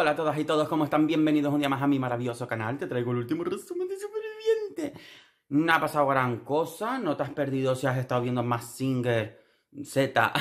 Hola a todas y todos, ¿cómo están? Bienvenidos un día más a mi maravilloso canal. Te traigo el último resumen de Superviviente. No ha pasado gran cosa, no te has perdido si has estado viendo más Singer Z.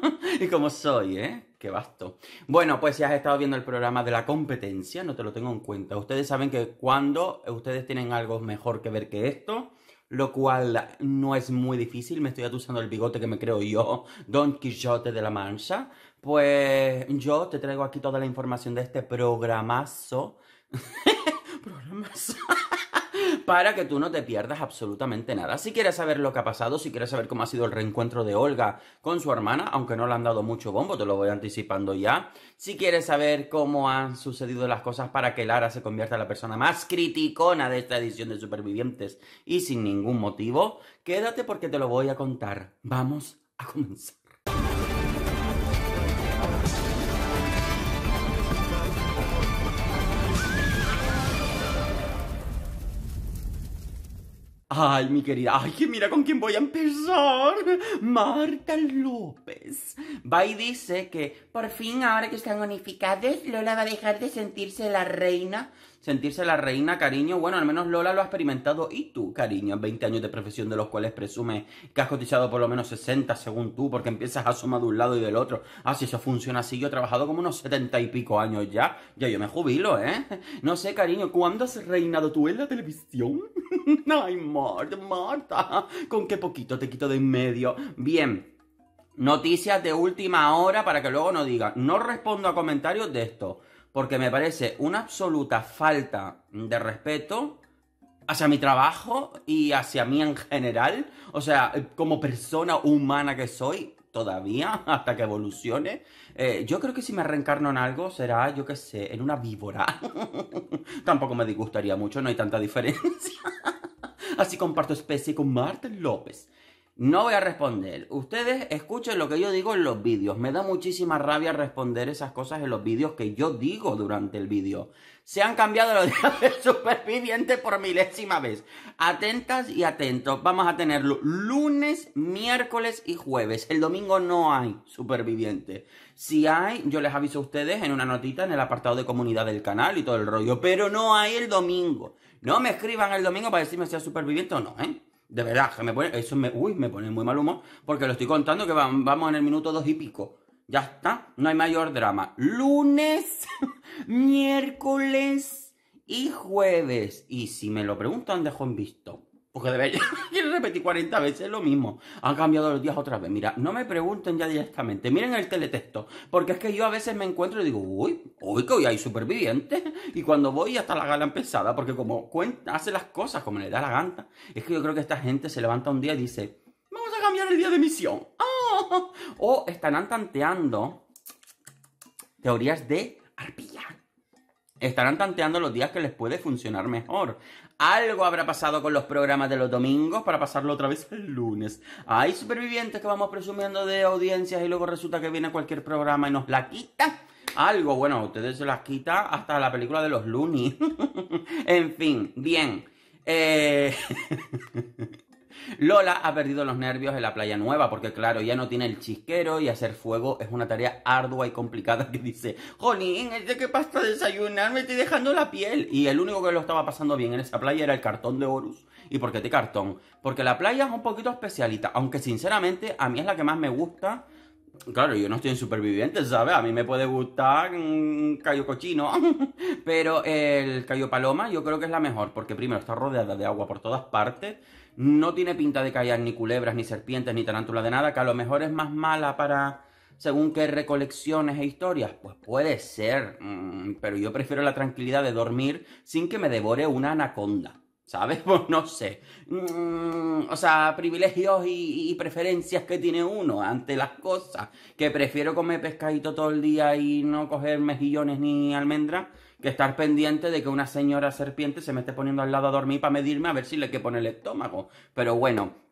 y como soy, ¿eh? Qué basto Bueno, pues si has estado viendo el programa de la competencia, no te lo tengo en cuenta. Ustedes saben que cuando ustedes tienen algo mejor que ver que esto, lo cual no es muy difícil. Me estoy atusando el bigote que me creo yo, Don Quijote de la Mancha. Pues yo te traigo aquí toda la información de este programazo. para que tú no te pierdas absolutamente nada. Si quieres saber lo que ha pasado, si quieres saber cómo ha sido el reencuentro de Olga con su hermana, aunque no le han dado mucho bombo, te lo voy anticipando ya. Si quieres saber cómo han sucedido las cosas para que Lara se convierta en la persona más criticona de esta edición de Supervivientes y sin ningún motivo, quédate porque te lo voy a contar. Vamos a comenzar. Ay, mi querida, ay, que mira con quién voy a empezar. Marta López. Va y dice que por fin, ahora que están unificadas, Lola va a dejar de sentirse la reina sentirse la reina, cariño. Bueno, al menos Lola lo ha experimentado y tú, cariño, 20 años de profesión de los cuales presume que has cotizado por lo menos 60 según tú, porque empiezas a sumar de un lado y del otro. Ah, si eso funciona así, yo he trabajado como unos 70 y pico años ya. Ya yo me jubilo, ¿eh? No sé, cariño, ¿cuándo has reinado tú en la televisión? Ay, Marta, Marta, con qué poquito te quito de en medio. Bien. Noticias de última hora para que luego no digan, no respondo a comentarios de esto porque me parece una absoluta falta de respeto hacia mi trabajo y hacia mí en general. O sea, como persona humana que soy, todavía, hasta que evolucione. Eh, yo creo que si me reencarno en algo será, yo qué sé, en una víbora. Tampoco me disgustaría mucho, no hay tanta diferencia. Así comparto especie con Marta López. No voy a responder. Ustedes escuchen lo que yo digo en los vídeos. Me da muchísima rabia responder esas cosas en los vídeos que yo digo durante el vídeo. Se han cambiado los días del superviviente por milésima vez. Atentas y atentos. Vamos a tenerlo lunes, miércoles y jueves. El domingo no hay superviviente. Si hay, yo les aviso a ustedes en una notita en el apartado de comunidad del canal y todo el rollo. Pero no hay el domingo. No me escriban el domingo para decirme si es superviviente o no, ¿eh? De verdad, que me pone, eso me, me pone muy mal humor porque lo estoy contando que vamos en el minuto dos y pico. Ya está, no hay mayor drama. Lunes, miércoles y jueves. Y si me lo preguntan, dejo en visto. Porque de verdad, quiero repetir 40 veces lo mismo. Han cambiado los días otra vez. Mira, no me pregunten ya directamente. Miren el teletexto. Porque es que yo a veces me encuentro y digo, uy, uy, que hoy hay supervivientes. Y cuando voy hasta la gala empezada. Porque como hace las cosas como le da la ganta Es que yo creo que esta gente se levanta un día y dice, vamos a cambiar el día de misión. ¡Ah! O están tanteando teorías de arpilla. Estarán tanteando los días que les puede funcionar mejor. Algo habrá pasado con los programas de los domingos para pasarlo otra vez el lunes. Hay supervivientes que vamos presumiendo de audiencias y luego resulta que viene cualquier programa y nos la quita. Algo, bueno, ustedes se las quita hasta la película de los Looney. en fin, bien. Eh... Lola ha perdido los nervios en la playa nueva, porque claro, ya no tiene el chisquero y hacer fuego es una tarea ardua y complicada que dice, Jolín, ¿de qué pasta desayunar? Me estoy dejando la piel. Y el único que lo estaba pasando bien en esa playa era el cartón de Horus. ¿Y por qué te cartón? Porque la playa es un poquito especialita, aunque sinceramente a mí es la que más me gusta. Claro, yo no estoy en superviviente, ¿sabes? A mí me puede gustar un cayo cochino, pero el cayo paloma yo creo que es la mejor, porque primero está rodeada de agua por todas partes, no tiene pinta de que ni culebras, ni serpientes, ni tarántulas de nada, que a lo mejor es más mala para según qué recolecciones e historias? Pues puede ser, mm, pero yo prefiero la tranquilidad de dormir sin que me devore una anaconda. ¿Sabes? Pues no sé. Mm, o sea, privilegios y, y preferencias que tiene uno ante las cosas. Que prefiero comer pescadito todo el día y no coger mejillones ni almendras que estar pendiente de que una señora serpiente se me esté poniendo al lado a dormir para medirme a ver si le que pone el estómago. Pero bueno,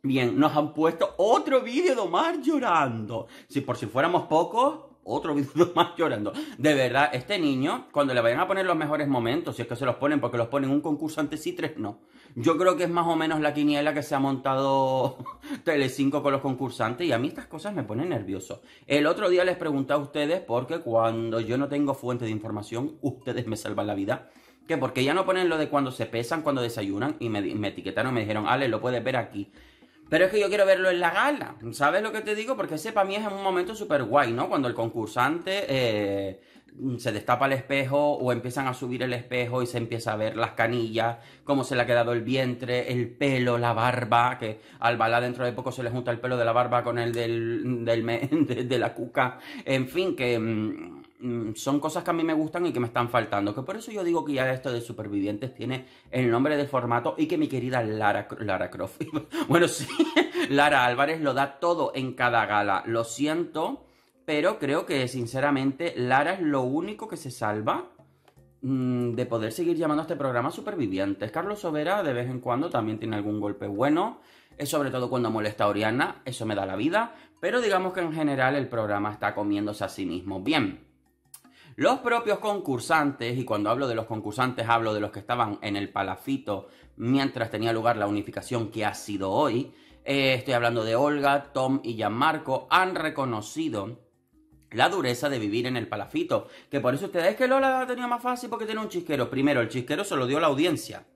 Bien, nos han puesto otro vídeo de Omar llorando. Si por si fuéramos pocos, otro vídeo de Omar llorando. De verdad, este niño, cuando le vayan a poner los mejores momentos, si es que se los ponen, porque los ponen un concurso antes sí, tres no. Yo creo que es más o menos la quiniela que se ha montado Telecinco con los concursantes y a mí estas cosas me ponen nervioso. El otro día les pregunté a ustedes porque cuando yo no tengo fuente de información, ustedes me salvan la vida. Que porque ya no ponen lo de cuando se pesan, cuando desayunan y me, me etiquetaron, me dijeron, Ale, lo puedes ver aquí. Pero es que yo quiero verlo en la gala. ¿Sabes lo que te digo? Porque ese para mí es un momento súper guay, ¿no? Cuando el concursante eh, se destapa el espejo o empiezan a subir el espejo y se empieza a ver las canillas, cómo se le ha quedado el vientre, el pelo, la barba, que al balá dentro de poco se le junta el pelo de la barba con el del, del de la cuca. En fin, que mm, Mm, son cosas que a mí me gustan y que me están faltando. Que por eso yo digo que ya esto de Supervivientes tiene el nombre de formato y que mi querida Lara, Croft, bueno, sí, Lara Álvarez lo da todo en cada gala. Lo siento, pero creo que sinceramente Lara es lo único que se salva mm, de poder seguir llamando a este programa Supervivientes. Carlos Sobera de vez en cuando también tiene algún golpe bueno. Es sobre todo cuando molesta a Oriana, eso me da la vida, pero digamos que en general el programa está comiéndose a sí mismo. Bien, los propios concursantes, y cuando hablo de los concursantes hablo de los que estaban en el palafito mientras tenía lugar la unificación que ha sido hoy, eh, estoy hablando de Olga, Tom y Gianmarco, han reconocido la dureza de vivir en el palafito. Que por eso ustedes que Lola ha tenido más fácil porque tiene un chisquero. Primero, el chisquero se lo dio la audiencia.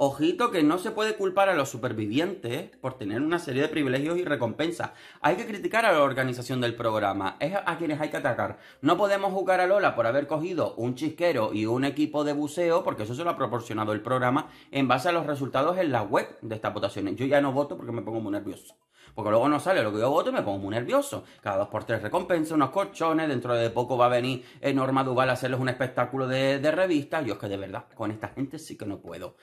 Ojito que no se puede culpar a los supervivientes por tener una serie de privilegios y recompensas. Hay que criticar a la organización del programa, es a quienes hay que atacar. No podemos jugar a Lola por haber cogido un chisquero y un equipo de buceo, porque eso se lo ha proporcionado el programa en base a los resultados en la web de estas votaciones. Yo ya no voto porque me pongo muy nervioso. Porque luego no sale lo que yo voto y me pongo muy nervioso. Cada dos por tres recompensa, unos colchones. Dentro de poco va a venir eh, Norma Duval a hacerles un espectáculo de, de revista. Yo es que de verdad, con esta gente sí que no puedo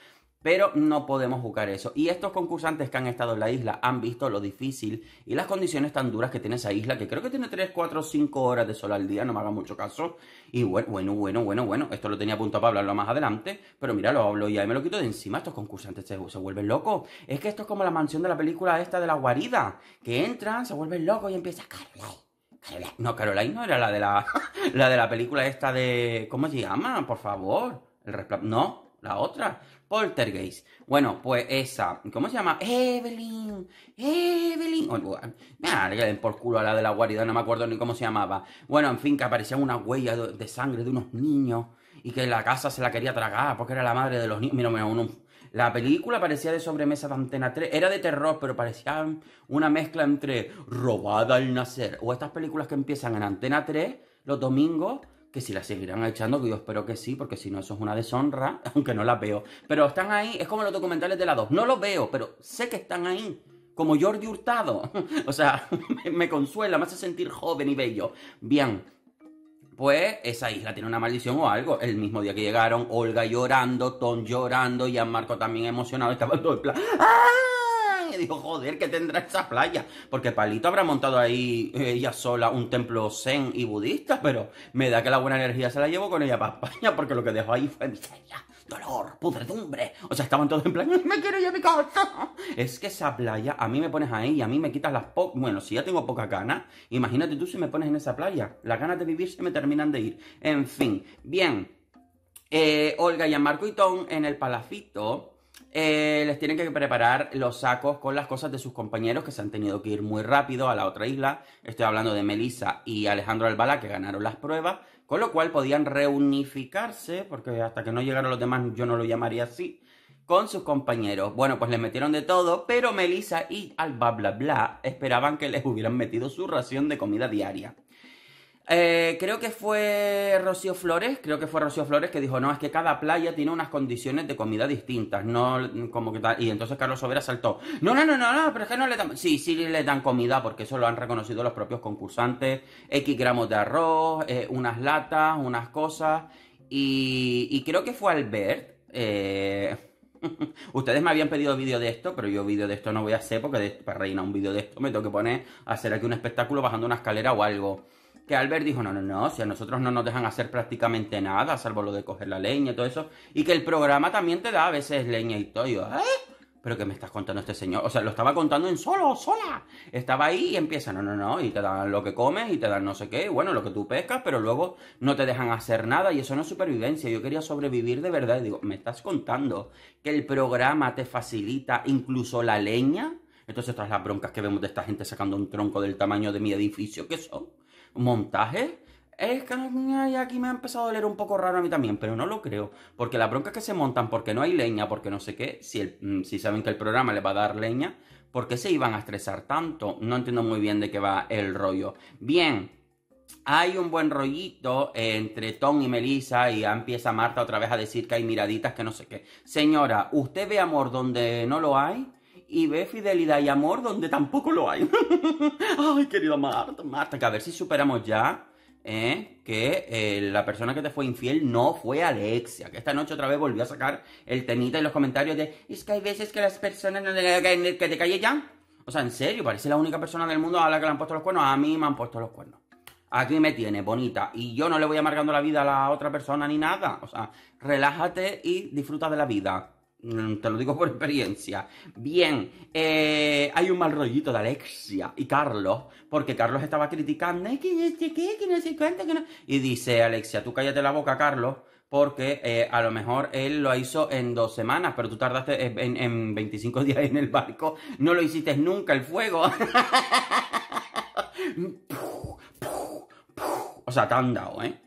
pero no podemos jugar eso. Y estos concursantes que han estado en la isla han visto lo difícil y las condiciones tan duras que tiene esa isla, que creo que tiene 3, 4, 5 horas de sol al día, no me haga mucho caso. Y bueno, bueno, bueno, bueno, bueno, esto lo tenía apuntado para hablarlo más adelante, pero mira, lo hablo ya ahí me lo quito de encima. Estos concursantes se, vuelven locos. Es que esto es como la mansión de la película esta de la guarida, que entran, se vuelven locos y empieza a Caroline. No, Caroline no era la de la, la de la película esta de... ¿Cómo se llama? Por favor. El No, la otra, Poltergeist. Bueno, pues esa, ¿cómo se llama? Evelyn, Evelyn. Oh, me nah, por culo a la de la guarida, no me acuerdo ni cómo se llamaba. Bueno, en fin, que aparecían unas huellas de, sangre de unos niños y que la casa se la quería tragar porque era la madre de los niños. Mira, mira, uno, la película parecía de sobremesa de Antena 3. Era de terror, pero parecía una mezcla entre robada al nacer o estas películas que empiezan en Antena 3 los domingos que si la seguirán echando, que yo espero que sí, porque si no, eso es una deshonra, aunque no las veo. Pero están ahí, es como los documentales de la 2. No los veo, pero sé que están ahí. Como Jordi Hurtado. o sea, me consuela, me hace sentir joven y bello. Bien, pues esa isla tiene una maldición o algo. El mismo día que llegaron, Olga llorando, Tom llorando, y Marco también emocionado, estaba todo el plan. ¡Ah! dijo joder, ¿qué tendrá esa playa? Porque Palito habrá montado ahí eh, ella sola un templo zen y budista, pero me da que la buena energía se la llevo con ella para España, porque lo que dejó ahí fue miseria, dolor, pudredumbre. O sea, estaban todos en plan, me quiero ir mi casa. Es que esa playa, a mí me pones ahí y a mí me quitas las pocas. Bueno, si ya tengo poca gana, imagínate tú si me pones en esa playa. Las ganas de vivir se me terminan de ir. En fin, bien. Eh, Olga y a Marco y Tom en el palacito eh, les tienen que preparar los sacos con las cosas de sus compañeros que se han tenido que ir muy rápido a la otra isla. Estoy hablando de Melissa y Alejandro Albala que ganaron las pruebas, con lo cual podían reunificarse, porque hasta que no llegaron los demás yo no lo llamaría así, con sus compañeros. Bueno, pues les metieron de todo, pero Melissa y Alba Bla Bla esperaban que les hubieran metido su ración de comida diaria. Eh, creo que fue Rocío Flores, creo que fue Rocío Flores que dijo, no, es que cada playa tiene unas condiciones de comida distintas, no como que tal. Y entonces Carlos Sobera saltó, no, no, no, no, no, pero es que no le dan, sí, sí le dan comida, porque eso lo han reconocido los propios concursantes, X gramos de arroz, eh, unas latas, unas cosas. Y, creo que fue Albert, eh, Ustedes me habían pedido vídeo de esto, pero yo vídeo de esto no voy a hacer porque para reinar un vídeo de esto me tengo que poner a hacer aquí un espectáculo bajando una escalera o algo que Albert dijo, no, no, no, si a nosotros no nos dejan hacer prácticamente nada, salvo lo de coger la leña y todo eso, y que el programa también te da a veces leña y todo, yo, ¿eh? ¿Pero qué me estás contando este señor? O sea, lo estaba contando en solo, sola. Estaba ahí y empieza, no, no, no, y te dan lo que comes y te dan no sé qué, bueno, lo que tú pescas, pero luego no te dejan hacer nada y eso no es supervivencia. Yo quería sobrevivir de verdad. Y digo, ¿me estás contando que el programa te facilita incluso la leña? Entonces, todas las broncas que vemos de esta gente sacando un tronco del tamaño de mi edificio, ¿qué son? montaje. Es que mm, aquí me ha empezado a oler un poco raro a mí también, pero no lo creo. Porque las broncas que se montan porque no hay leña, porque no sé qué, si, mm, si saben que el programa les va a dar leña, ¿por qué se iban a estresar tanto? No entiendo muy bien de qué va el rollo. Bien, hay un buen rollito entre Tom y Melissa y empieza Marta otra vez a decir que hay miraditas que no sé qué. Señora, ¿usted ve amor donde no lo hay? y ve fidelidad y amor donde tampoco lo hay. Ay, querida Marta, Marta, que a ver si superamos ya ¿eh? que eh, la persona que te fue infiel no fue Alexia, que esta noche otra vez volvió a sacar el tenita en los comentarios de es que hay veces que las personas no que, que te calle ya. O sea, en serio, parece la única persona del mundo a la que le han puesto los cuernos. A mí me han puesto los cuernos. Aquí me tiene, bonita. Y yo no le voy amargando la vida a la otra persona ni nada. O sea, relájate y disfruta de la vida. Mm, te lo digo por experiencia. Bien, eh, hay un mal rollito de Alexia y Carlos, porque Carlos estaba criticando, Y dice, Alexia, tú cállate la boca, Carlos, porque eh, a lo mejor él lo hizo en dos semanas, pero tú tardaste eh, en, en 25 días en el barco, no lo hiciste nunca el fuego. o sea, te han dado, ¿eh?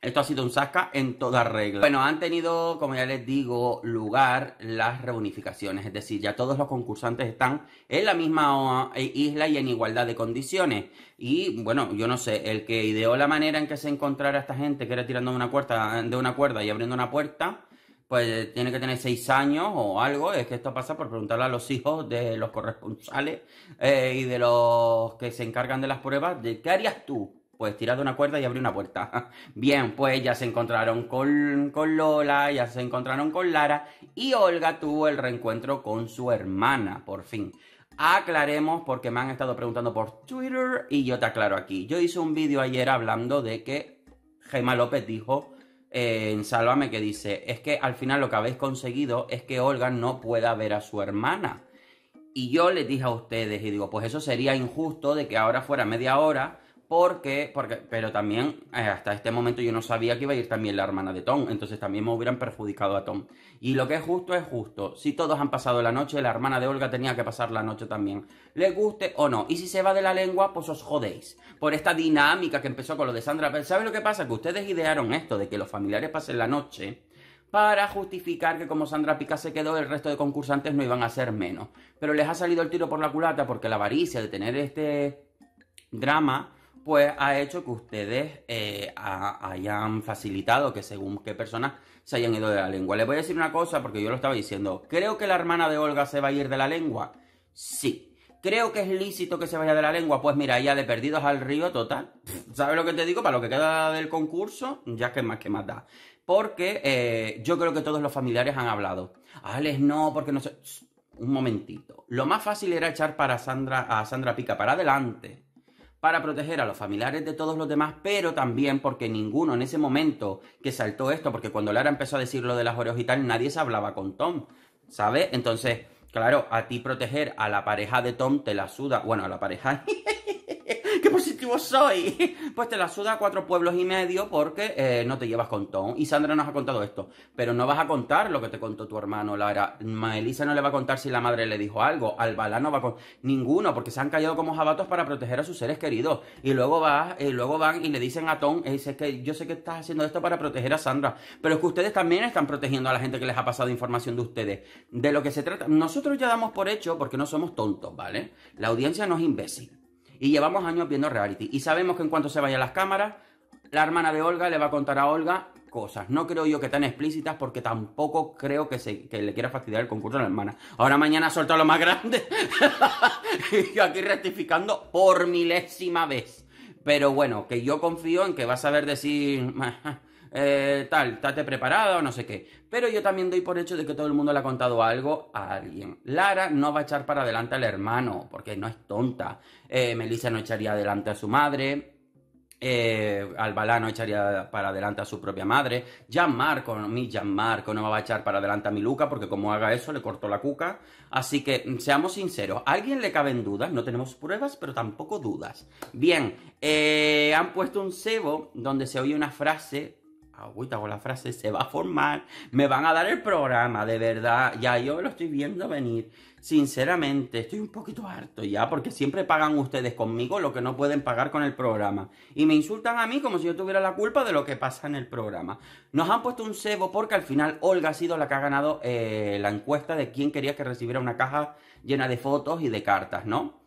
Esto ha sido un Sasca en toda regla. Bueno, han tenido, como ya les digo, lugar las reunificaciones, es decir, ya todos los concursantes están en la misma eh, isla y en igualdad de condiciones. Y bueno, yo no sé, el que ideó la manera en que se encontrara esta gente que era tirando de una cuerda, de una cuerda y abriendo una puerta, pues tiene que tener seis años o algo. Es que esto pasa por preguntarle a los hijos de los corresponsales eh, y de los que se encargan de las pruebas de qué harías tú pues de una cuerda y abre una puerta. Bien, pues ya se encontraron con, con, Lola, ya se encontraron con Lara y Olga tuvo el reencuentro con su hermana, por fin. Aclaremos porque me han estado preguntando por Twitter y yo te aclaro aquí. Yo hice un vídeo ayer hablando de que Gema López dijo eh, en Sálvame que dice, es que al final lo que habéis conseguido es que Olga no pueda ver a su hermana. Y yo les dije a ustedes y digo, pues eso sería injusto de que ahora fuera media hora porque, porque, pero también eh, hasta este momento yo no sabía que iba a ir también la hermana de Tom, entonces también me hubieran perjudicado a Tom. Y lo que es justo es justo. Si todos han pasado la noche, la hermana de Olga tenía que pasar la noche también. Le guste o no. Y si se va de la lengua, pues os jodéis. Por esta dinámica que empezó con lo de Sandra. Pero ¿sabes lo que pasa? Que ustedes idearon esto de que los familiares pasen la noche para justificar que como Sandra Pica se quedó, el resto de concursantes no iban a ser menos. Pero les ha salido el tiro por la culata porque la avaricia de tener este drama pues ha hecho que ustedes eh, hayan facilitado que según qué personas se hayan ido de la lengua. Les voy a decir una cosa porque yo lo estaba diciendo. Creo que la hermana de Olga se va a ir de la lengua. Sí. Creo que es lícito que se vaya de la lengua. Pues mira, ya de perdidos al río, total. ¿Sabes lo que te digo? Para lo que queda del concurso, ya que más que más da. Porque eh, yo creo que todos los familiares han hablado. Alex, no, porque no sé. Un momentito. Lo más fácil era echar para Sandra, a Sandra Pica para adelante para proteger a los familiares de todos los demás, pero también porque ninguno en ese momento que saltó esto, porque cuando Lara empezó a decir lo de las orejitas, nadie se hablaba con Tom, ¿sabes? Entonces, claro, a ti proteger a la pareja de Tom te la suda, bueno, a la pareja positivo soy. Pues te la suda a cuatro pueblos y medio porque eh, no te llevas con Tom. Y Sandra nos ha contado esto. Pero no vas a contar lo que te contó tu hermano, Lara. Maelisa no le va a contar si la madre le dijo algo. Albalá no va a Ninguno, porque se han callado como jabatos para proteger a sus seres queridos. Y luego, va eh, luego van y le dicen a Tom, eh, es que yo sé que estás haciendo esto para proteger a Sandra. Pero es que ustedes también están protegiendo a la gente que les ha pasado información de ustedes. De lo que se trata. Nosotros ya damos por hecho porque no somos tontos, ¿vale? La audiencia no es imbécil. Y llevamos años viendo reality. Y sabemos que en cuanto se vayan las cámaras, la hermana de Olga le va a contar a Olga cosas. No creo yo que tan explícitas porque tampoco creo que, se, que le quiera fastidiar el concurso a la hermana. Ahora mañana suelta lo más grande. y aquí rectificando por milésima vez. Pero bueno, que yo confío en que va a saber decir eh, tal, estate preparada o no sé qué. Pero yo también doy por hecho de que todo el mundo le ha contado algo a alguien. Lara no va a echar para adelante al hermano, porque no es tonta. Eh, Melissa no echaría adelante a su madre. Eh, Albalá no echaría para adelante a su propia madre. Gianmarco, mi Gianmarco no va a echar para adelante a mi Luca porque como haga eso le cortó la cuca. Así que mm, seamos sinceros, ¿a alguien le caben dudas? No tenemos pruebas, pero tampoco dudas. Bien, eh, han puesto un cebo donde se oye una frase agüita con la frase, se va a formar, me van a dar el programa, de verdad, ya yo lo estoy viendo venir. Sinceramente, estoy un poquito harto ya, porque siempre pagan ustedes conmigo lo que no pueden pagar con el programa. Y me insultan a mí como si yo tuviera la culpa de lo que pasa en el programa. Nos han puesto un cebo porque al final Olga ha sido la que ha ganado eh, la encuesta de quién quería que recibiera una caja llena de fotos y de cartas, ¿no?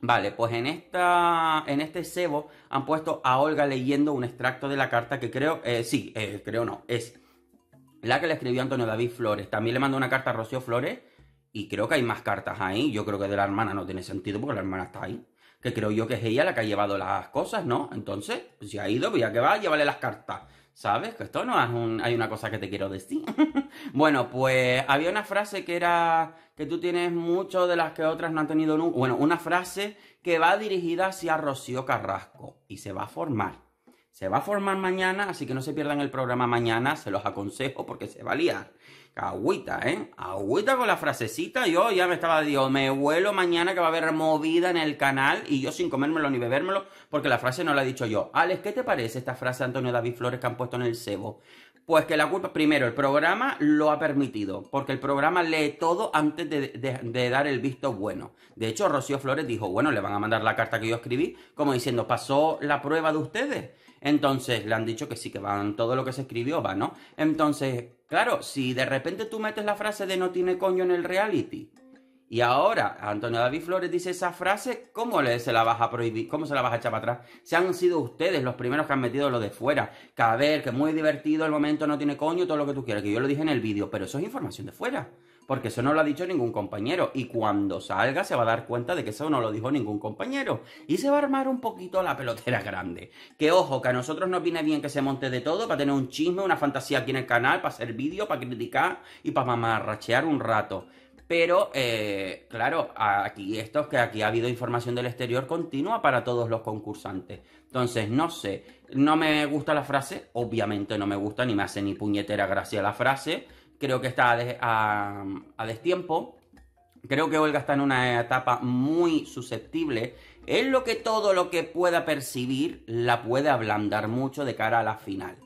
Vale, pues en, esta, en este cebo han puesto a Olga leyendo un extracto de la carta que creo, eh, sí, eh, creo no, es la que le escribió Antonio David Flores. También le mandó una carta a Rocío Flores y creo que hay más cartas ahí. Yo creo que de la hermana no tiene sentido porque la hermana está ahí. Que creo yo que es ella la que ha llevado las cosas, ¿no? Entonces, si ha ido, pues ya que va, llévale las cartas. ¿Sabes? Que esto no es un... Hay una cosa que te quiero decir. bueno, pues había una frase que era que tú tienes mucho de las que otras no han tenido nunca. Bueno, una frase que va dirigida hacia Rocío Carrasco y se va a formar. Se va a formar mañana, así que no se pierdan el programa mañana, se los aconsejo porque se va a liar. Agüita, ¿eh? Agüita con la frasecita. Yo ya me estaba, digo, me vuelo mañana que va a haber movida en el canal y yo sin comérmelo ni bebérmelo porque la frase no la he dicho yo. Alex, ¿qué te parece esta frase de Antonio David Flores que han puesto en el cebo? Pues que la culpa, primero, el programa lo ha permitido, porque el programa lee todo antes de, dar el visto bueno. De hecho, Rocío Flores dijo, bueno, le van a mandar la carta que yo escribí, como diciendo, pasó la prueba de ustedes. Entonces le han dicho que sí, que van todo lo que se escribió, va, ¿no? Entonces, claro, si de repente tú metes la frase de no tiene coño en el reality, y ahora Antonio David Flores dice esa frase, ¿cómo le, se la vas a prohibir? ¿Cómo se la vas a echar para atrás? Se han sido ustedes los primeros que han metido lo de fuera. Que a ver, que muy divertido, el momento no tiene coño, todo lo que tú quieras, que yo lo dije en el vídeo, pero eso es información de fuera. Porque eso no lo ha dicho ningún compañero. Y cuando salga se va a dar cuenta de que eso no lo dijo ningún compañero. Y se va a armar un poquito la pelotera grande. Que ojo, que a nosotros nos viene bien que se monte de todo para tener un chisme, una fantasía aquí en el canal, para hacer vídeo, para criticar y para mamarrachear un rato pero, eh, claro, aquí esto que aquí ha habido información del exterior continua para todos los concursantes. Entonces, no sé, no me gusta la frase, obviamente no me gusta, ni me hace ni puñetera gracia la frase. Creo que está a, destiempo. Creo que Olga está en una etapa muy susceptible. Es lo que todo lo que pueda percibir la puede ablandar mucho de cara a la final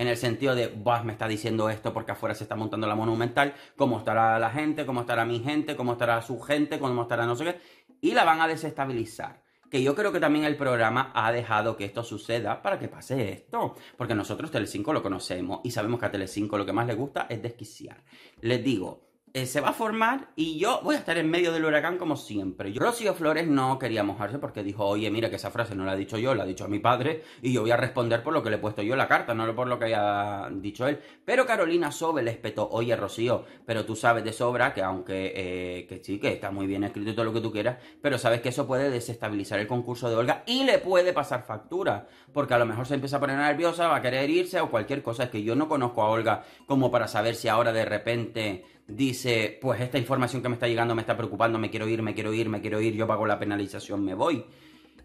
en el sentido de, vas me está diciendo esto porque afuera se está montando la monumental, cómo estará la gente, cómo estará mi gente, cómo estará su gente, cómo estará no sé qué, y la van a desestabilizar que yo creo que también el programa ha dejado que esto suceda para que pase esto. Porque nosotros Tele 5 lo conocemos y sabemos que a Tele 5 lo que más le gusta es desquiciar. Les digo, eh, se va a formar y yo voy a estar en medio del huracán como siempre. Rocío Flores no quería mojarse porque dijo, oye, mira que esa frase no la he dicho yo, la ha dicho mi padre y yo voy a responder por lo que le he puesto yo la carta, no por lo que haya dicho él. Pero Carolina Sobe le espetó, oye Rocío, pero tú sabes de sobra que aunque eh, que sí, que está muy bien escrito y todo lo que tú quieras, pero sabes que eso puede desestabilizar el concurso de Olga y le puede pasar factura, porque a lo mejor se empieza a poner nerviosa, va a querer irse o cualquier cosa. Es que yo no conozco a Olga como para saber si ahora de repente dice, pues esta información que me está llegando me está preocupando, me quiero ir, me quiero ir, me quiero ir, yo pago la penalización, me voy.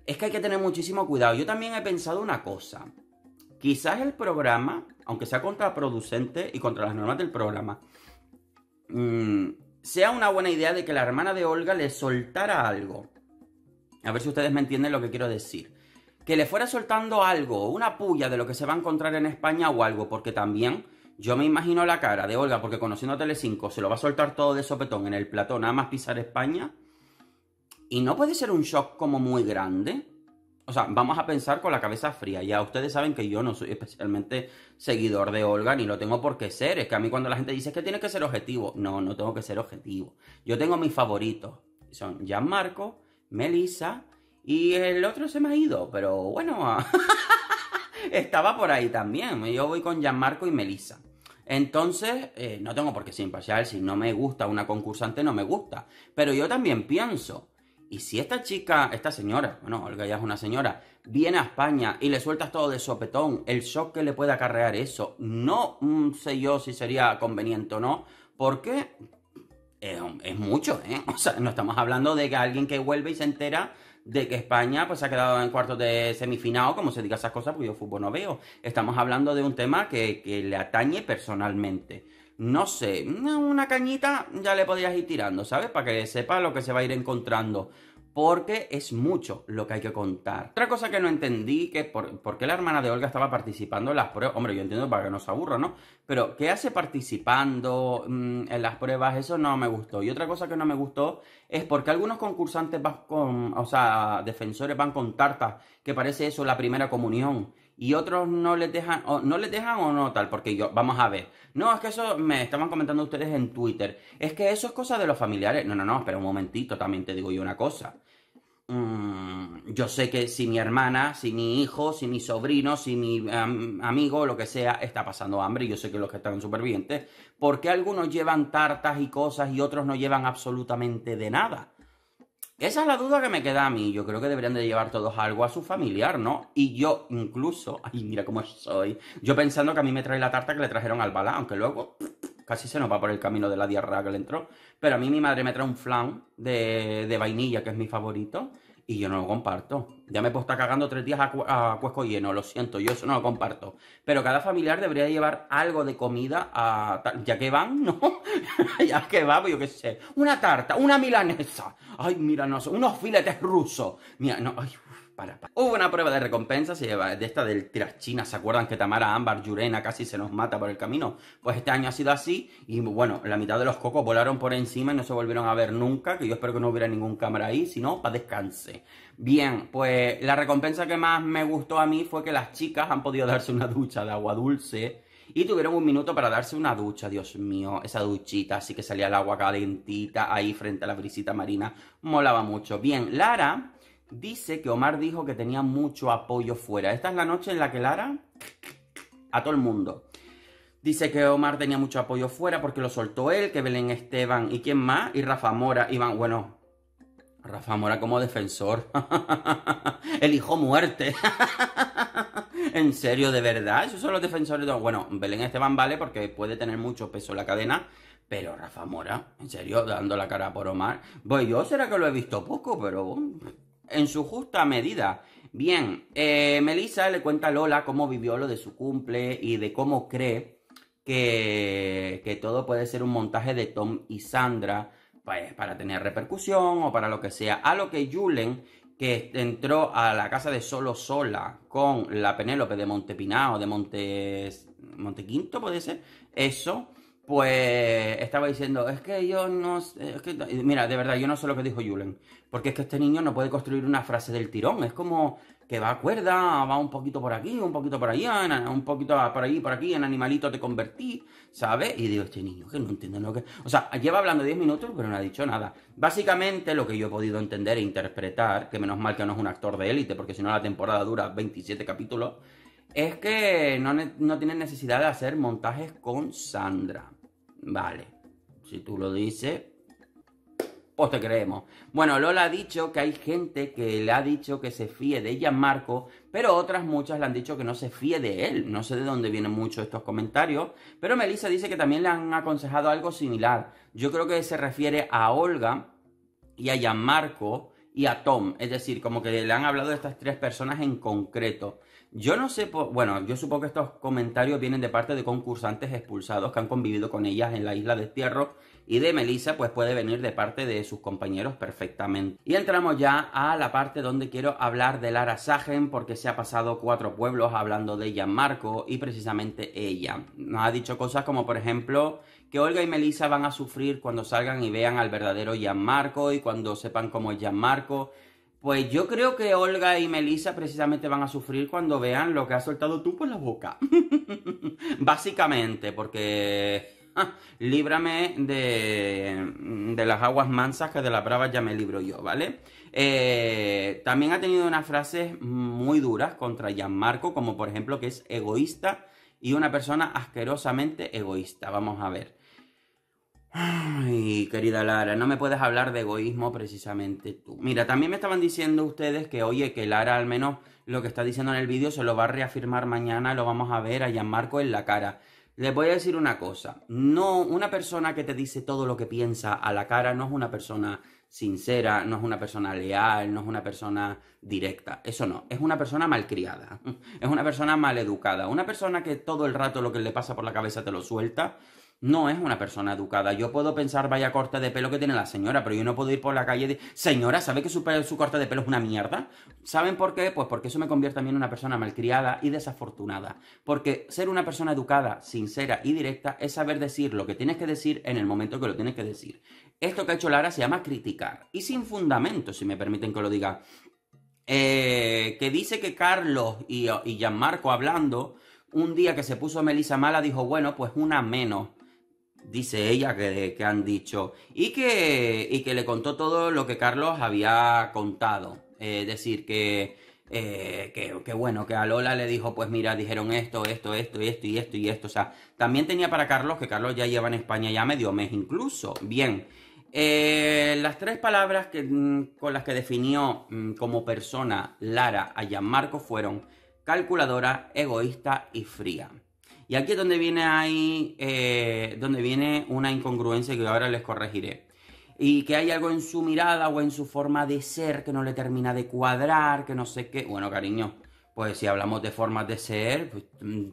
Es que hay que tener muchísimo cuidado. Yo también he pensado una cosa. Quizás el programa, aunque sea contraproducente y contra las normas del programa, mm, sea una buena idea de que la hermana de Olga le soltara algo. A ver si ustedes me entienden lo que quiero decir. Que le fuera soltando algo, una puya de lo que se va a encontrar en España o algo, porque también yo me imagino la cara de Olga, porque conociendo a Telecinco se lo va a soltar todo de sopetón en el platón, nada más pisar España. Y no puede ser un shock como muy grande. O sea, vamos a pensar con la cabeza fría. Ya ustedes saben que yo no soy especialmente seguidor de Olga, ni lo tengo por qué ser. Es que a mí cuando la gente dice que tiene que ser objetivo, no, no tengo que ser objetivo. Yo tengo mis favoritos. Son Gianmarco, Melissa y el otro se me ha ido, pero bueno, estaba por ahí también. Yo voy con Gianmarco y Melissa. Entonces, eh, no tengo por qué ser imparcial. Si no me gusta una concursante, no me gusta. Pero yo también pienso, y si esta chica, esta señora, bueno, Olga ya es una señora, viene a España y le sueltas todo de sopetón, el shock que le puede acarrear eso, no mm, sé yo si sería conveniente o no, porque es, es mucho, ¿eh? O sea, no estamos hablando de que alguien que vuelve y se entera de que España pues, se ha quedado en cuartos de semifinal, como se diga esas cosas, porque yo fútbol no veo. Estamos hablando de un tema que, que le atañe personalmente. No sé, una cañita ya le podrías ir tirando, ¿sabes? Para que sepa lo que se va a ir encontrando porque es mucho lo que hay que contar. Otra cosa que no entendí, que por, por qué la hermana de Olga estaba participando en las pruebas, hombre, yo entiendo para que no se aburra, ¿no? Pero, ¿qué hace participando mm, en las pruebas? Eso no me gustó. Y otra cosa que no me gustó es porque algunos concursantes van con, o sea, defensores van con tartas, que parece eso la primera comunión y otros no les dejan no les dejan o no tal, porque yo, vamos a ver. No, es que eso me estaban comentando ustedes en Twitter. Es que eso es cosa de los familiares. No, no, no, espera un momentito, también te digo yo una cosa. Mm, yo sé que si mi hermana, si mi hijo, si mi sobrino, si mi amigo, lo que sea, está pasando hambre, yo sé que los que están supervivientes, porque algunos llevan tartas y cosas y otros no llevan absolutamente de nada? Esa es la duda que me queda a mí. Yo creo que deberían de llevar todos algo a su familiar, ¿no? Y yo incluso, ay, mira cómo soy, yo pensando que a mí me trae la tarta que le trajeron al balá, aunque luego casi se nos va por el camino de la diarrea que le entró. Pero a mí mi madre me trae un flan de, de vainilla, que es mi favorito y yo no lo comparto. Ya me puedo puesto cagando tres días a, cuesco lleno, lo siento, yo eso no lo comparto. Pero cada familiar debería llevar algo de comida a... Ya que van, ¿no? ya que van, pues yo qué sé. Una tarta, una milanesa. Ay, mira, no unos filetes rusos. Mira, no, ay, Hubo una prueba de recompensa de esta del China ¿Se acuerdan que Tamara Ámbar Yurena casi se nos mata por el camino? Pues este año ha sido así. Y bueno, la mitad de los cocos volaron por encima y no se volvieron a ver nunca. Que yo espero que no hubiera ningún cámara ahí. Si no, para descanse. Bien, pues la recompensa que más me gustó a mí fue que las chicas han podido darse una ducha de agua dulce. Y tuvieron un minuto para darse una ducha, Dios mío, esa duchita, así que salía el agua calentita ahí frente a la brisita marina, molaba mucho. Bien, Lara Dice que Omar dijo que tenía mucho apoyo fuera. Esta es la noche en la que Lara... A todo el mundo. Dice que Omar tenía mucho apoyo fuera porque lo soltó él, que Belén Esteban y quién más, y Rafa Mora, Iván, bueno, Rafa Mora como defensor. el hijo muerte. en serio, de verdad, esos son los defensores de... Bueno, Belén Esteban vale porque puede tener mucho peso en la cadena, pero Rafa Mora, en serio, dando la cara por Omar. Pues yo será que lo he visto poco, pero en su justa medida. Bien, eh, Melissa le cuenta a Lola cómo vivió lo de su cumple y de cómo cree que, que todo puede ser un montaje de Tom y Sandra pues, para tener repercusión o para lo que sea. A lo que Julen, que entró a la casa de Solo Sola con la Penélope de Montepinao, de Montes, Montequinto, puede ser, eso, pues estaba diciendo, es que yo no sé, es que, mira, de verdad, yo no sé lo que dijo Julen, porque es que este niño no puede construir una frase del tirón, es como que va a cuerda, va un poquito por aquí, un poquito por allá, un poquito por allí por aquí, en animalito te convertí, ¿sabes? Y digo, este niño que no entiendo lo que... O sea, lleva hablando 10 minutos, pero no ha dicho nada. Básicamente lo que yo he podido entender e interpretar, que menos mal que no es un actor de élite, porque si no la temporada dura 27 capítulos, es que no, no necesidad de hacer montajes con Sandra. Vale, si tú lo dices, pues te creemos. Bueno, Lola ha dicho que hay gente que le ha dicho que se fíe de ella, Marco, pero otras muchas le han dicho que no se fíe de él. No sé de dónde vienen muchos estos comentarios, pero Melissa dice que también le han aconsejado algo similar. Yo creo que se refiere a Olga y a Gianmarco y a Tom. Es decir, como que le han hablado de estas tres personas en concreto. Yo no sé, bueno, yo supongo que estos comentarios vienen de parte de concursantes expulsados que han convivido con ellas en la isla de Estierro y de Melissa, pues puede venir de parte de sus compañeros perfectamente. Y entramos ya a la parte donde quiero hablar de Lara Sagen porque se ha pasado cuatro pueblos hablando de ella, Marco, y precisamente ella. Nos ha dicho cosas como, por ejemplo, que Olga y Melissa van a sufrir cuando salgan y vean al verdadero Marco y cuando sepan cómo es Gianmarco pues yo creo que Olga y Melissa precisamente van a sufrir cuando vean lo que has soltado tú por la boca. Básicamente, porque líbrame de, las aguas mansas que de la brava ya me libro yo, ¿vale? Eh, también ha tenido unas frases muy duras contra Gianmarco, como por ejemplo que es egoísta y una persona asquerosamente egoísta. Vamos a ver. Ay, querida Lara, no me puedes hablar de egoísmo precisamente tú. Mira, también me estaban diciendo ustedes que, oye, que Lara al menos lo que está diciendo en el vídeo se lo va a reafirmar mañana, lo vamos a ver a marco, en la cara. Les voy a decir una cosa, no, una persona que te dice todo lo que piensa a la cara no es una persona sincera, no es una persona leal, no es una persona directa, eso no, es una persona malcriada, es una persona maleducada, una persona que todo el rato lo que le pasa por la cabeza te lo suelta, no es una persona educada. Yo puedo pensar, vaya corte de pelo que tiene la señora, pero yo no puedo ir por la calle de, señora, ¿sabe que su, su corte de pelo es una mierda? ¿Saben por qué? Pues porque eso me convierte también en una persona malcriada y desafortunada. Porque ser una persona educada, sincera y directa es saber decir lo que tienes que decir en el momento que lo tienes que decir. Esto que ha hecho Lara se llama criticar. Y sin fundamento, si me permiten que lo diga. Eh, que dice que Carlos y, y Gianmarco hablando, un día que se puso Melissa mala, dijo, bueno, pues una menos dice ella que, han dicho, y que, y que le contó todo lo que Carlos había contado. Es eh, decir, eh, que, que, bueno, que a Lola le dijo, pues mira, dijeron esto, esto, esto, y esto, y esto, y esto. O sea, también tenía para Carlos, que Carlos ya lleva en España ya medio mes incluso. Bien. Eh, las tres palabras que, mm, con las que definió mm, como persona Lara a Gianmarco fueron calculadora, egoísta y fría. Y aquí es donde viene, ahí, eh, donde viene una incongruencia que ahora les corregiré. Y que hay algo en su mirada o en su forma de ser que no le termina de cuadrar, que no sé qué. Bueno, cariño, pues si hablamos de formas de ser, pues, mm,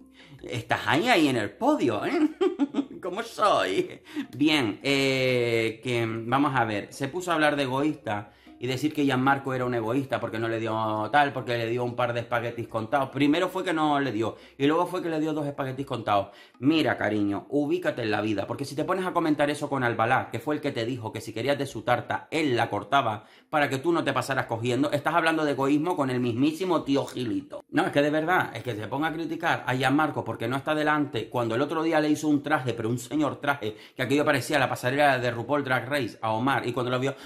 estás ahí, ahí en el podio, ¿eh? ¿Cómo soy? Bien, eh, que mm, vamos a ver, se puso a hablar de egoísta y decir que marco era un egoísta porque no le dio tal, porque le dio un par de espaguetis contados. Primero fue que no le dio y luego fue que le dio dos espaguetis contados. Mira, cariño, ubícate en la vida, porque si te pones a comentar eso con Albalá, que fue el que te dijo que si querías de su tarta, él la cortaba para que tú no te pasaras cogiendo, estás hablando de egoísmo con el mismísimo tío Gilito. No, es que de verdad, es que se ponga a criticar a marco porque no está delante, cuando el otro día le hizo un traje, pero un señor traje, que aquello parecía la pasarela de RuPaul Drag Race a Omar, y cuando lo vio,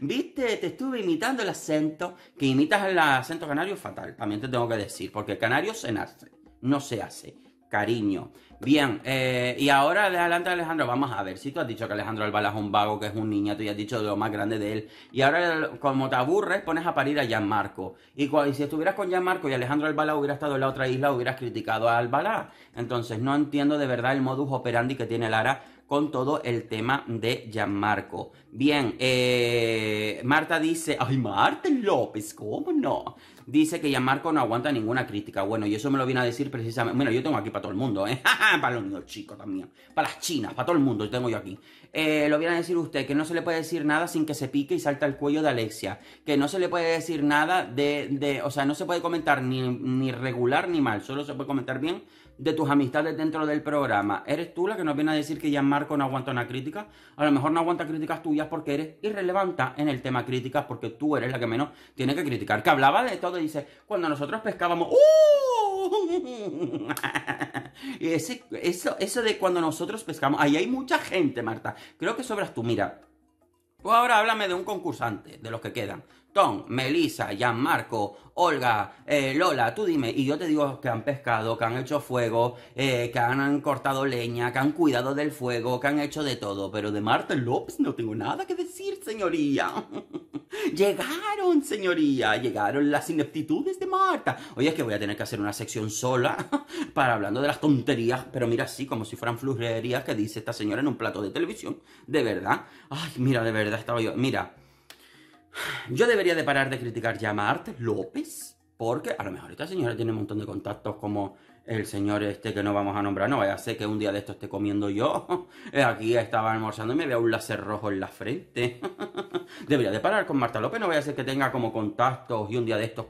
viste, te estuve imitando el acento, que imitas el acento canario fatal, también te tengo que decir, porque el canario se nace, no se hace. Cariño. Bien, eh, y ahora de adelante Alejandro, vamos a ver si tú has dicho que Alejandro Albala es un vago, que es un tú y has dicho lo más grande de él. Y ahora, como te aburres, pones a parir a Gianmarco. Y, y si estuvieras con Marco y Alejandro Albala hubiera estado en la otra isla, hubieras criticado a Albala. Entonces, no entiendo de verdad el modus operandi que tiene Lara con todo el tema de Gianmarco. Bien, eh, Marta dice, ay, Marta López, ¿cómo no? Dice que Gianmarco no aguanta ninguna crítica. Bueno, y eso me lo viene a decir precisamente. Bueno, yo tengo aquí para todo el mundo, ¿eh? para los niños chicos también. Para las chinas, para todo el mundo, yo tengo yo aquí. Eh, lo viene a decir usted, que no se le puede decir nada sin que se pique y salta el cuello de Alexia. Que no se le puede decir nada de. de o sea, no se puede comentar ni, ni regular ni mal, solo se puede comentar bien de tus amistades dentro del programa, eres tú la que nos viene a decir que Marco no aguanta una crítica. A lo mejor no aguanta críticas tuyas porque eres irrelevante en el tema críticas, porque tú eres la que menos tiene que criticar. Que hablaba de todo y dice, cuando nosotros pescábamos. ¡Uh! y Ese, eso, eso de cuando nosotros pescamos. Ahí hay mucha gente, Marta. Creo que sobras tú. Mira, pues ahora háblame de un concursante, de los que quedan. Tom, Melissa, Marco, Olga, eh, Lola, tú dime, y yo te digo que han pescado, que han hecho fuego, eh, que han cortado leña, que han cuidado del fuego, que han hecho de todo, pero de Marta López no tengo nada que decir, señoría. llegaron, señoría, llegaron las ineptitudes de Marta. Oye, es que voy a tener que hacer una sección sola para hablando de las tonterías, pero mira, así como si fueran flujerías que dice esta señora en un plato de televisión, de verdad. Ay, mira, de verdad estaba yo. Mira, yo debería de parar de criticar ya a López, porque a lo mejor esta señora tiene un montón de contactos como el señor este que no vamos a nombrar. No vaya a ser que un día de esto esté comiendo yo. Aquí estaba almorzando y me veo un láser rojo en la frente. debería de parar con Marta López, no vaya a ser que tenga como contactos y un día de estos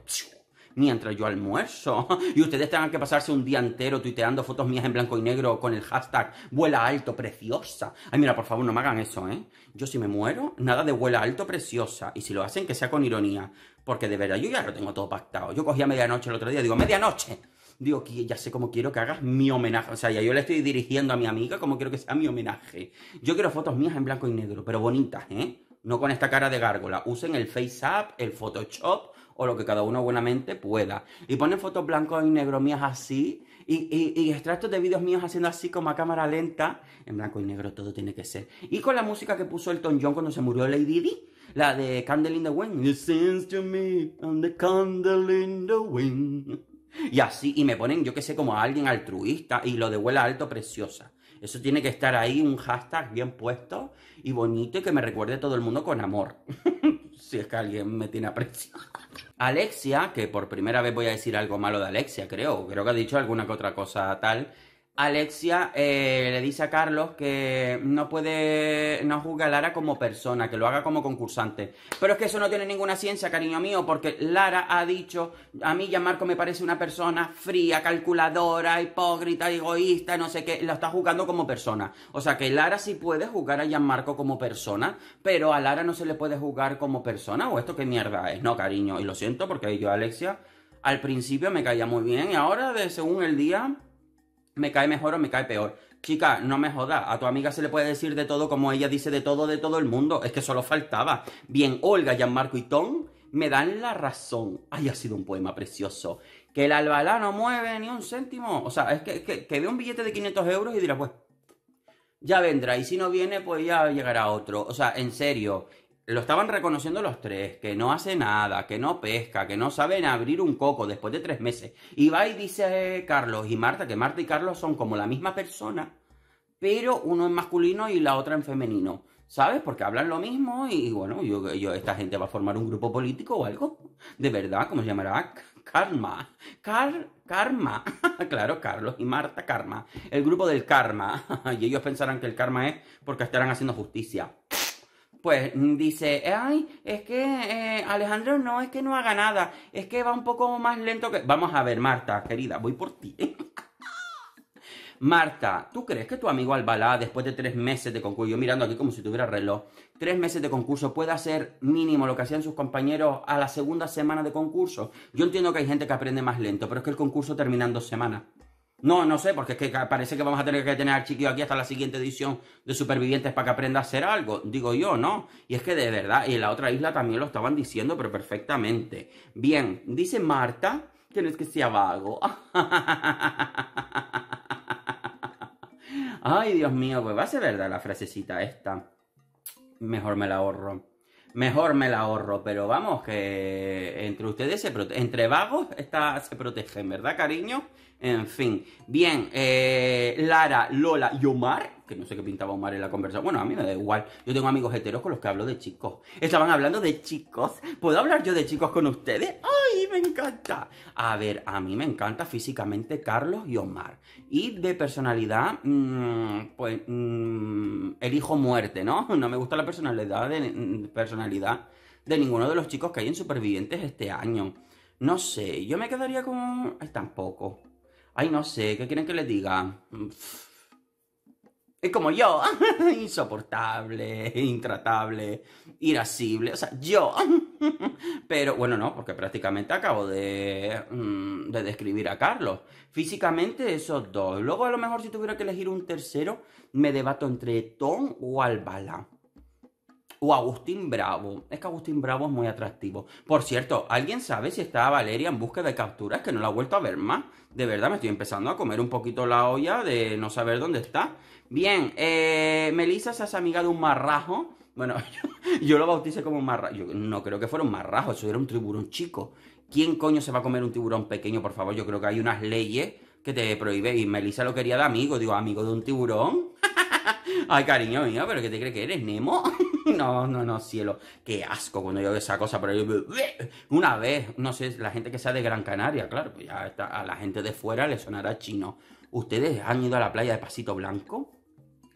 mientras yo almuerzo. Y ustedes tengan que pasarse un día entero tuiteando fotos mías en blanco y negro con el hashtag vuela alto preciosa. Ay, mira, por favor, no me hagan eso, ¿eh? Yo si me muero, nada de vuela alto preciosa. Y si lo hacen, que sea con ironía. Porque de verdad, yo ya lo tengo todo pactado. Yo cogí a medianoche el otro día, digo, medianoche. Digo, ya sé cómo quiero que hagas mi homenaje. O sea, ya yo le estoy dirigiendo a mi amiga cómo quiero que sea mi homenaje. Yo quiero fotos mías en blanco y negro, pero bonitas, ¿eh? No con esta cara de gárgola. Usen el FaceApp, el Photoshop o lo que cada uno buenamente pueda. Y ponen fotos blancos y negro mías así. Y, y, extractos de vídeos míos haciendo así como a cámara lenta. En blanco y negro todo tiene que ser. Y con la música que puso Elton John cuando se murió Lady Di, La de Candle in the Wind. to me on the candle in the wind. Y así, y me ponen, yo que sé, como a alguien altruista. Y lo de vuela alto preciosa. Eso tiene que estar ahí, un hashtag bien puesto y bonito y que me recuerde a todo el mundo con amor. si es que alguien me tiene aprecio. Alexia, que por primera vez voy a decir algo malo de Alexia, creo. Creo que ha dicho alguna que otra cosa tal. Alexia eh, le dice a Carlos que no puede, no juzgue a Lara como persona, que lo haga como concursante. Pero es que eso no tiene ninguna ciencia, cariño mío, porque Lara ha dicho, a mí Gianmarco Marco me parece una persona fría, calculadora, hipócrita, egoísta, no sé qué, lo está jugando como persona. O sea que Lara sí puede jugar a Gianmarco como persona, pero a Lara no se le puede jugar como persona, o esto qué mierda es, no, cariño. Y lo siento porque yo, Alexia, al principio me caía muy bien y ahora, de según el día me cae mejor o me cae peor. Chica, no me jodas, a tu amiga se le puede decir de todo como ella dice de todo de todo el mundo, es que solo faltaba. Bien, Olga, marco y Tom me dan la razón. Ay, ha sido un poema precioso. Que el Albalá no mueve ni un céntimo. O sea, es que, que, que ve un billete de 500 euros y dirás, pues, ya vendrá. Y si no viene, pues ya llegará otro. O sea, en serio, lo estaban reconociendo los tres, que no hace nada, que no pesca, que no saben abrir un coco después de tres meses. Y va y dice eh, Carlos y Marta, que Marta y Carlos son como la misma persona, pero uno en masculino y la otra en femenino. ¿Sabes? Porque hablan lo mismo y, bueno, yo, yo, esta gente va a formar un grupo político o algo. De verdad, ¿cómo se llamará? Karma. Car karma. claro, Carlos y Marta Karma. El grupo del karma. y ellos pensarán que el karma es porque estarán haciendo justicia pues mm, dice, ay, es que eh, Alejandro no es que no haga nada, es que va un poco más lento que... Vamos a ver, Marta, querida, voy por ti. Marta, ¿tú crees que tu amigo Albalá, después de tres meses de concurso, yo mirando aquí como si tuviera reloj, tres meses de concurso, puede hacer mínimo lo que hacían sus compañeros a la segunda semana de concurso? Yo entiendo que hay gente que aprende más lento, pero es que el concurso termina en dos semanas. No, no sé, porque es que parece que vamos a tener que tener al chiquillo aquí hasta la siguiente edición de Supervivientes para que aprenda a hacer algo. Digo yo, ¿no? Y es que de verdad, y en la otra isla también lo estaban diciendo, pero perfectamente. Bien, dice Marta que no es que sea vago. Ay, Dios mío, pues va a ser verdad la frasecita esta. Mejor me la ahorro. Mejor me la ahorro, pero vamos, que entre ustedes se Entre vagos está, se protegen, ¿verdad, cariño? En fin. Bien, eh, Lara, Lola y Omar, que no sé qué pintaba Omar en la conversación. Bueno, a mí me da igual. Yo tengo amigos heteros con los que hablo de chicos. Estaban hablando de chicos. ¿Puedo hablar yo de chicos con ustedes? ¡Ay, me encanta! A ver, a mí me encanta físicamente Carlos y Omar. Y de personalidad, mm, pues, mm, El hijo muerte, ¿no? No me gusta la personalidad de, mm, personalidad de ninguno de los chicos que hay en Supervivientes este año. No sé, yo me quedaría con... Ay, tampoco. Ay, no sé, ¿qué quieren que les diga? Mm, es como yo, insoportable, intratable, irascible, o sea, yo. Pero bueno, no, porque prácticamente acabo de, mm, de describir a Carlos. Físicamente esos dos. Luego a lo mejor si tuviera que elegir un tercero, me debato entre Tom o Albala o Agustín Bravo. Es que Agustín Bravo es muy atractivo. Por cierto, ¿alguien sabe si está Valeria en busca de capturas? Que no la ha vuelto a ver más. De verdad, me estoy empezando a comer un poquito la olla de no saber dónde está. Bien, eh, Melissa se hace amiga de un marrajo. Bueno, yo lo bauticé como un marrajo. Yo no creo que fuera un marrajo, eso era un tiburón chico. ¿Quién coño se va a comer un tiburón pequeño, por favor? Yo creo que hay unas leyes que te prohíben. Y Melissa lo quería de amigo. Digo, ¿amigo de un tiburón? Ay, cariño mío, ¿pero qué te crees que eres, Nemo? no, no, no, cielo. Qué asco cuando yo veo esa cosa por ahí. Una vez, no sé, la gente que sea de Gran Canaria, claro, pues ya a la gente de fuera le sonará chino. ¿Ustedes han ido a la playa de Pasito Blanco?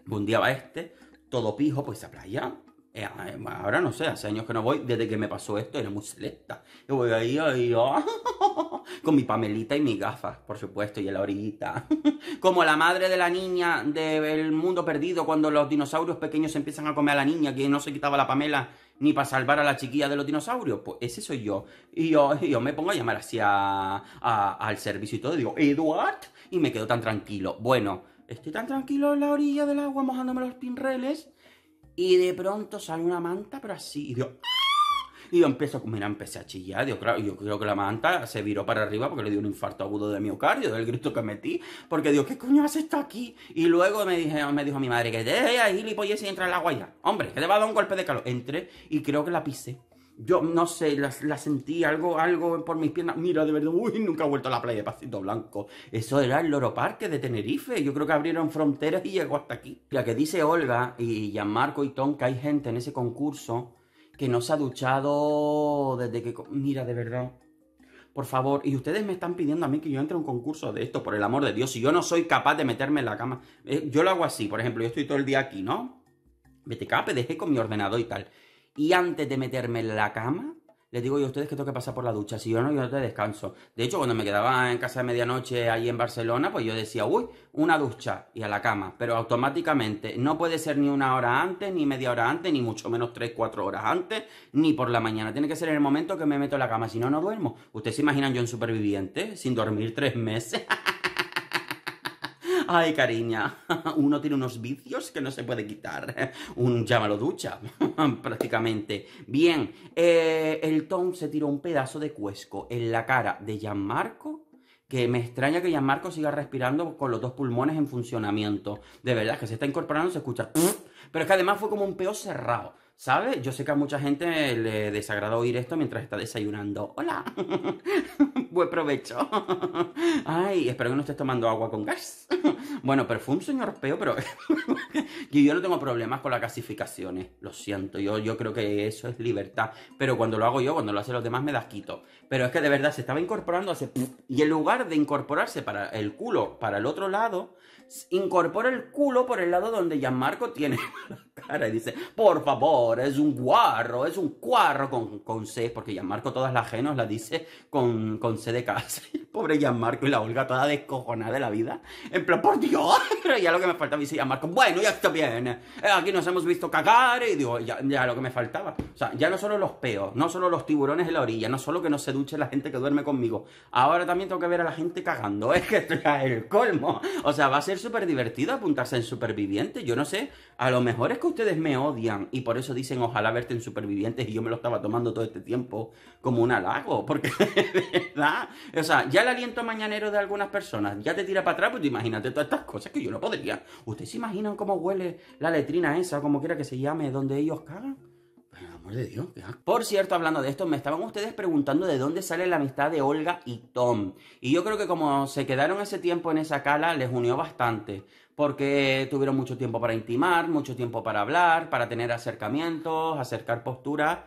Un día va este, todo pijo, pues esa playa eh, ahora no sé, hace años que no voy, desde que me pasó esto era muy selecta. Yo voy ahí, ahí con mi pamelita y mis gafas, por supuesto, y la orillita. Como la madre de la niña del mundo perdido, cuando los dinosaurios pequeños empiezan a comer a la niña, que no se quitaba la pamela ni para salvar a la chiquilla de los dinosaurios. Pues ese soy yo. Y yo, me pongo a llamar así al servicio y todo, digo, Eduard, y me quedo tan tranquilo. Bueno, estoy tan tranquilo en la orilla del agua mojándome los pinreles y de pronto sale una manta, pero así. Y yo, ¡ah! y yo empiezo, mira, empecé a chillar. Digo, claro, yo creo que la manta se viró para arriba porque le dio un infarto agudo de miocardio, del grito que metí. Porque digo, ¿qué coño hace esto aquí? Y luego me, dije, me dijo mi madre que de ahí, y entra el agua ya. Hombre, que te va a dar un golpe de calor. Entré y creo que la pisé yo no sé, la, sentí algo, algo por mis piernas. Mira, de verdad, uy, nunca he vuelto a la playa de Pacito Blanco. Eso era el Loro Parque de Tenerife. Yo creo que abrieron fronteras y llegó hasta aquí. La que dice Olga y Marco y Tom que hay gente en ese concurso que no se ha duchado desde que... Mira, de verdad. Por favor, y ustedes me están pidiendo a mí que yo entre a un concurso de esto, por el amor de Dios. Si yo no soy capaz de meterme en la cama, eh, yo lo hago así, por ejemplo, yo estoy todo el día aquí, ¿no? Vete, cape, dejé con mi ordenador y tal. Y antes de meterme en la cama, les digo yo a ustedes que tengo que pasar por la ducha. Si yo no, yo no te descanso. De hecho, cuando me quedaba en casa de medianoche ahí en Barcelona, pues yo decía, uy, una ducha y a la cama. Pero automáticamente no puede ser ni una hora antes, ni media hora antes, ni mucho menos tres, cuatro horas antes, ni por la mañana. Tiene que ser en el momento que me meto en la cama. Si no, no duermo. ¿Ustedes se imaginan yo en superviviente sin dormir tres meses? Ay, cariña, uno tiene unos vicios que no se puede quitar. Un llámalo ducha, prácticamente. Bien, eh, el Tom se tiró un pedazo de cuesco en la cara de Gianmarco que me extraña que Gianmarco siga respirando con los dos pulmones en funcionamiento. De verdad, que se está incorporando, se escucha... Pero es que además fue como un peo cerrado, ¿sabes? Yo sé que a mucha gente le desagrada oír esto mientras está desayunando. ¡Hola! provecho. Ay, espero que no estés tomando agua con gas. Bueno, perfume, señor Peo, pero yo no tengo problemas con las clasificaciones Lo siento, yo, yo creo que eso es libertad. Pero cuando lo hago yo, cuando lo hacen los demás, me das quito. Pero es que de verdad se estaba incorporando Y en lugar de incorporarse para el culo, para el otro lado, incorpora el culo por el lado donde Marco tiene la cara y dice, por favor, es un guarro, es un cuarro con, con C, porque Gianmarco todas las genos la dice con, con C de casa. Pobre Gianmarco y la Olga toda descojonada de la vida. En plan, por Dios, pero ya lo que me faltaba, dice Gianmarco, bueno, ya está bien, eh, aquí nos hemos visto cagar y digo, ya, lo que me faltaba. O sea, ya no solo los peos, no solo los tiburones en la orilla, no solo que no se duche la gente que duerme conmigo, ahora también tengo que ver a la gente cagando, es que esto es el colmo. O sea, va a ser súper divertido apuntarse en Supervivientes. Yo no sé, a lo mejor es que ustedes me odian y por eso dicen ojalá verte en Supervivientes y yo me lo estaba tomando todo este tiempo como un halago, porque de verdad, o sea, ya el aliento mañanero de algunas personas ya te tira para atrás, pues imagínate todas estas cosas que yo no podría. ¿Ustedes se imaginan cómo huele la letrina esa, como quiera que se llame, donde ellos cagan? Por cierto, hablando de esto, me estaban ustedes preguntando de dónde sale la amistad de Olga y Tom. Y yo creo que como se quedaron ese tiempo en esa cala, les unió bastante. Porque tuvieron mucho tiempo para intimar, mucho tiempo para hablar, para tener acercamientos, acercar posturas.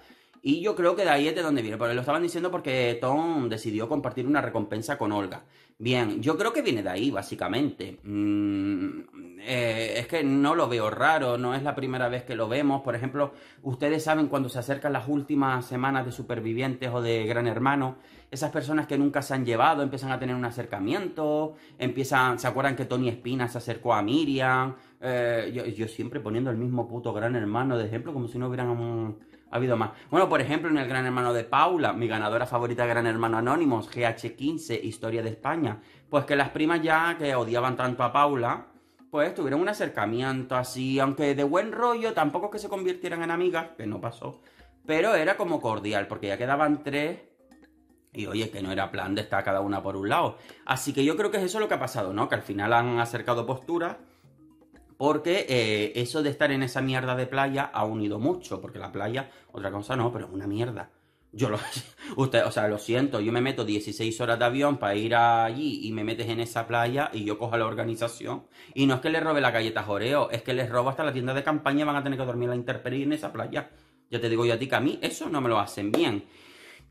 Y yo creo que de ahí es de donde viene. Pero lo estaban diciendo porque Tom decidió compartir una recompensa con Olga. Bien, yo creo que viene de ahí, básicamente. Mm, eh, es que no lo veo raro, no es la primera vez que lo vemos. Por ejemplo, ustedes saben cuando se acercan las últimas semanas de Supervivientes o de Gran Hermano, esas personas que nunca se han llevado empiezan a tener un acercamiento, empiezan, ¿se acuerdan que Tony Espina se acercó a Miriam? Eh, yo, yo, siempre poniendo el mismo puto Gran Hermano de ejemplo, como si no hubieran... Un ha habido más. Bueno, por ejemplo, en el Gran Hermano de Paula, mi ganadora favorita Gran Hermano Anónimos, GH15, Historia de España. Pues que las primas ya que odiaban tanto a Paula, pues tuvieron un acercamiento así, aunque de buen rollo, tampoco que se convirtieran en amigas, que no pasó. Pero era como cordial, porque ya quedaban tres. Y oye, que no era plan de estar cada una por un lado. Así que yo creo que es eso lo que ha pasado, ¿no? Que al final han acercado posturas porque eh, eso de estar en esa mierda de playa ha unido mucho, porque la playa, otra cosa no, pero es una mierda. Yo lo, usted, o sea, lo siento, yo me meto 16 horas de avión para ir allí y me metes en esa playa y yo cojo la organización. Y no es que le robe la galleta Joreo, es que les robo hasta la tienda de campaña y van a tener que dormir a la en esa playa. Ya te digo yo a ti que a mí eso no me lo hacen bien.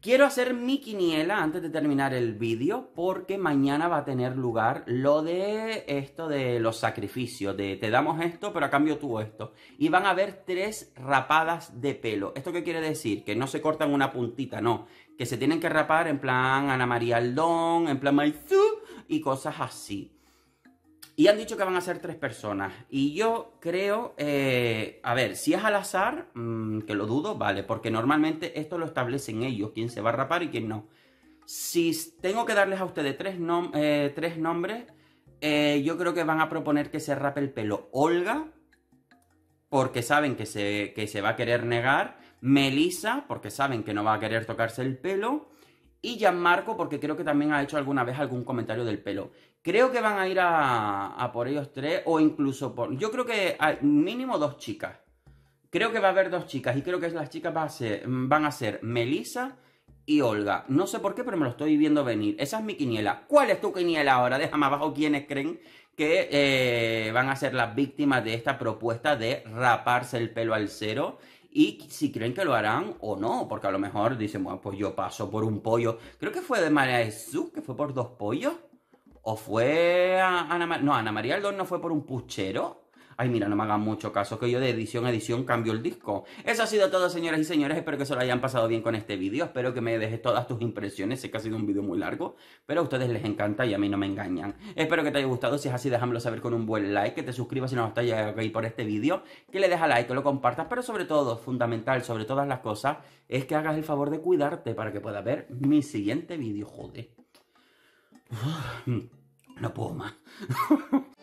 Quiero hacer mi quiniela antes de terminar el vídeo porque mañana va a tener lugar lo de esto de los sacrificios, de te damos esto pero a cambio tú esto. Y van a haber tres rapadas de pelo. ¿Esto qué quiere decir? Que no se cortan una puntita, no. Que se tienen que rapar en plan Ana María Aldón, en plan Maizú y cosas así. Y han dicho que van a ser tres personas. Y yo creo, eh, a ver, si es al azar, mm, que lo dudo, vale, porque normalmente esto lo establecen ellos, quién se va a rapar y quién no. Si tengo que darles a ustedes tres, eh, tres nombres, eh, yo creo que van a proponer que se rape el pelo Olga, porque saben que se, que se va a querer negar, Melissa, porque saben que no va a querer tocarse el pelo, y marco, porque creo que también ha hecho alguna vez algún comentario del pelo. Creo que van a ir a, por ellos tres o incluso por... Yo creo que al mínimo dos chicas. Creo que va a haber dos chicas y creo que las chicas van a ser Melissa y Olga. No sé por qué, pero me lo estoy viendo venir. Esa es mi quiniela. ¿Cuál es tu quiniela ahora? Déjame abajo quiénes creen que eh, van a ser las víctimas de esta propuesta de raparse el pelo al cero y si creen que lo harán o no, porque a lo mejor dicen, bueno, pues yo paso por un pollo. Creo que fue de María Jesús, que fue por dos pollos. O fue Ana María. No, Ana María no fue por un puchero ay, mira, no me hagan mucho caso, que yo de edición a edición cambio el disco. Eso ha sido todo, señoras y señores. Espero que se lo hayan pasado bien con este vídeo. Espero que me dejes todas tus impresiones. Sé que ha sido un vídeo muy largo, pero a ustedes les encanta y a mí no me engañan. Espero que te haya gustado. Si es así, déjamelo saber con un buen like, que te suscribas si no estás llegando aquí por este vídeo, que le dejas like, que lo compartas, pero sobre todo, fundamental, sobre todas las cosas, es que hagas el favor de cuidarte para que puedas ver mi siguiente vídeo, joder. no puedo más.